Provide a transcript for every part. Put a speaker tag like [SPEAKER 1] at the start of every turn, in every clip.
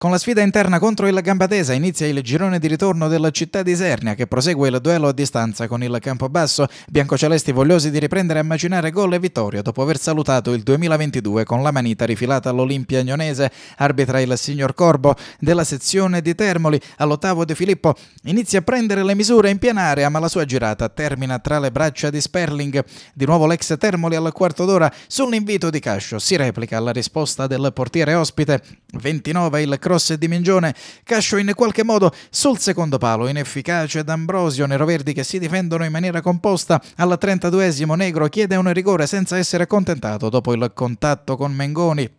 [SPEAKER 1] Con la sfida interna contro il Gambadesa inizia il girone di ritorno della città di Isernia che prosegue il duello a distanza con il campo basso. biancocelesti vogliosi di riprendere a macinare gol e vittoria dopo aver salutato il 2022 con la manita rifilata all'Olimpia Agnonese, arbitra il signor Corbo della sezione di Termoli all'ottavo De Filippo, inizia a prendere le misure in piena area ma la sua girata termina tra le braccia di Sperling, di nuovo l'ex Termoli al quarto d'ora sull'invito di Cascio si replica la risposta del portiere ospite, 29 il cross di Mingione, Cascio in qualche modo sul secondo palo, inefficace D'Ambrosio, neroverdi che si difendono in maniera composta, al 32esimo Negro chiede un rigore senza essere accontentato dopo il contatto con Mengoni.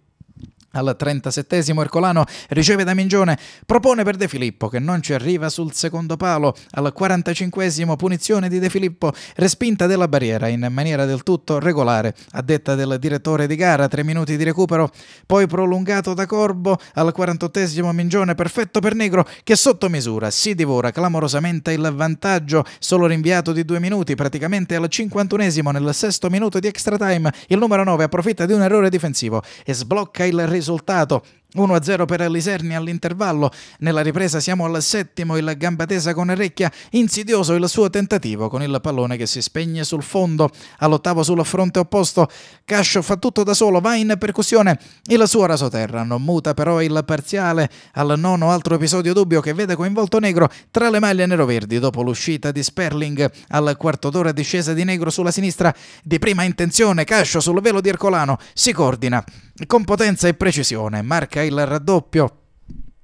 [SPEAKER 1] Al 37 Ercolano riceve da Mingione, propone per De Filippo che non ci arriva sul secondo palo. Al 45 punizione di De Filippo, respinta della barriera in maniera del tutto regolare, a detta del direttore di gara, 3 minuti di recupero, poi prolungato da Corbo. Al 48 Mingione, perfetto per Negro che sotto misura si divora clamorosamente il vantaggio, solo rinviato di 2 minuti, praticamente al 51 nel sesto minuto di extra time, il numero 9 approfitta di un errore difensivo e sblocca il risultato 1-0 per Aliserni all'intervallo, nella ripresa siamo al settimo, il gamba tesa con Recchia, insidioso il suo tentativo con il pallone che si spegne sul fondo, all'ottavo sul fronte opposto, Cascio fa tutto da solo, va in percussione, il suo rasoterra non muta però il parziale, al nono altro episodio dubbio che vede coinvolto Negro tra le maglie neroverdi dopo l'uscita di Sperling, al quarto d'ora discesa di Negro sulla sinistra, di prima intenzione Cascio sul velo di Ercolano, si coordina con potenza e precisione, marca il raddoppio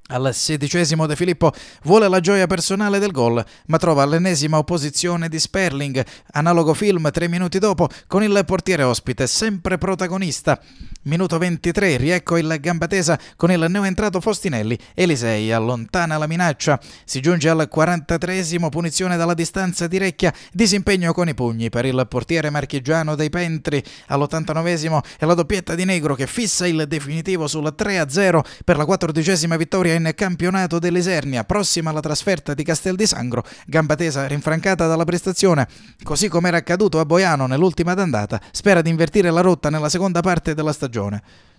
[SPEAKER 1] al sedicesimo De Filippo vuole la gioia personale del gol, ma trova l'ennesima opposizione di Sperling, analogo film tre minuti dopo, con il portiere ospite, sempre protagonista. Minuto 23, riecco il gamba tesa con il neoentrato Fostinelli, Elisei allontana la minaccia, si giunge al 43esimo punizione dalla distanza di Recchia, disimpegno con i pugni per il portiere marchigiano dei Pentri, all'89esimo è la doppietta di Negro che fissa il definitivo sul 3-0 per la quattordicesima vittoria in campionato dell'Esernia, prossima alla trasferta di Castel di Sangro, Gambatesa rinfrancata dalla prestazione, così come era accaduto a Boiano nell'ultima d'andata, spera di invertire la rotta nella seconda parte della stagione.